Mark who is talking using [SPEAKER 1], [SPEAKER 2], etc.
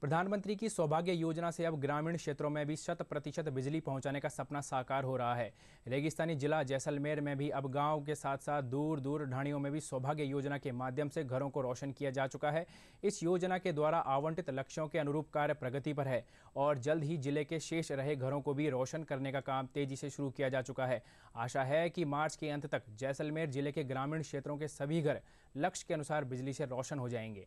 [SPEAKER 1] प्रधानमंत्री की सौभाग्य योजना से अब ग्रामीण क्षेत्रों में भी शत प्रतिशत बिजली पहुंचाने का सपना साकार हो रहा है रेगिस्तानी जिला जैसलमेर में भी अब गांव के साथ साथ दूर दूर ढाणियों में भी सौभाग्य योजना के माध्यम से घरों को रोशन किया जा चुका है इस योजना के द्वारा आवंटित लक्ष्यों के अनुरूप कार्य प्रगति पर है और जल्द ही जिले के शेष रहे घरों को भी रोशन करने का काम तेजी से शुरू किया जा चुका है आशा है कि मार्च के अंत तक जैसलमेर जिले के ग्रामीण क्षेत्रों के सभी घर लक्ष्य के अनुसार बिजली से रोशन हो जाएंगे